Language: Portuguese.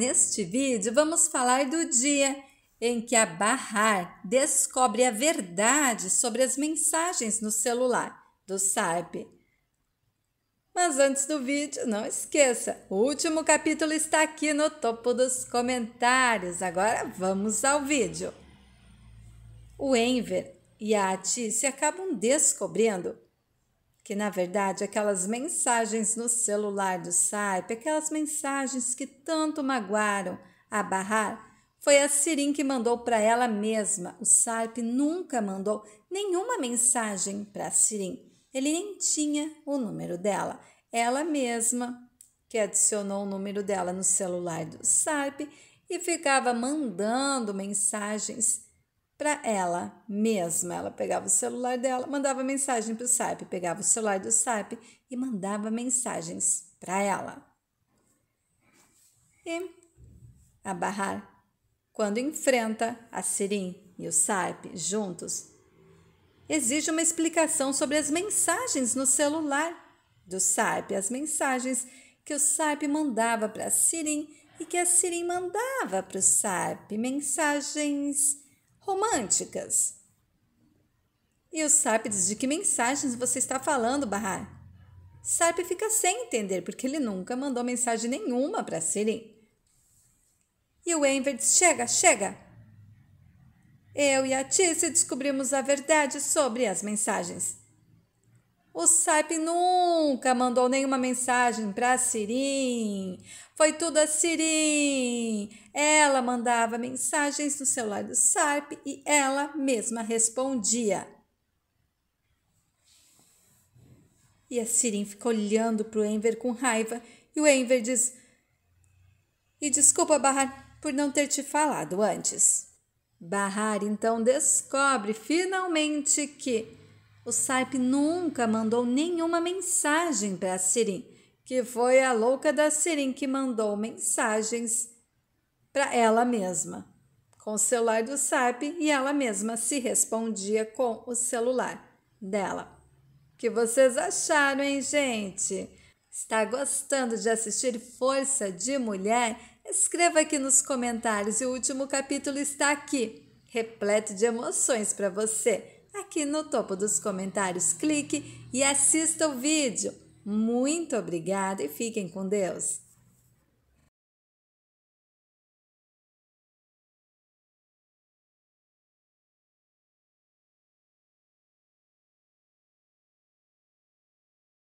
neste vídeo vamos falar do dia em que a Bahar descobre a verdade sobre as mensagens no celular do SARP. Mas antes do vídeo, não esqueça, o último capítulo está aqui no topo dos comentários. Agora vamos ao vídeo. O Enver e a Atice acabam descobrindo que na verdade aquelas mensagens no celular do Saip, aquelas mensagens que tanto magoaram a Barrar, foi a Sirim que mandou para ela mesma. O Saip nunca mandou nenhuma mensagem para Sirim. Ele nem tinha o número dela. Ela mesma que adicionou o número dela no celular do Saip e ficava mandando mensagens para ela mesma. Ela pegava o celular dela, mandava mensagem para o SAP, pegava o celular do SAP e mandava mensagens para ela. E a Barrar, quando enfrenta a Sirim e o SAP juntos, exige uma explicação sobre as mensagens no celular do SAP, as mensagens que o SAP mandava para a Sirim e que a Sirim mandava para o SAP, mensagens românticas. E o Sarp diz de que mensagens você está falando, Barrar. Sarp fica sem entender, porque ele nunca mandou mensagem nenhuma para Siri. E o Enver diz: Chega, chega! Eu e a Tice descobrimos a verdade sobre as mensagens. O SAIP nunca mandou nenhuma mensagem para Sirim. Foi tudo a Sirim. Ela mandava mensagens no celular do SAIP e ela mesma respondia. E a Sirim fica olhando para o Enver com raiva e o Enver diz: E desculpa, Barrar, por não ter te falado antes. Barrar então descobre finalmente que o Saip nunca mandou nenhuma mensagem para Sirim, que foi a louca da Sirim que mandou mensagens para ela mesma, com o celular do Saip e ela mesma se respondia com o celular dela. O que vocês acharam, hein, gente? Está gostando de assistir Força de Mulher? Escreva aqui nos comentários e o último capítulo está aqui, repleto de emoções para você. Aqui no topo dos comentários, clique e assista o vídeo. Muito obrigada e fiquem com Deus!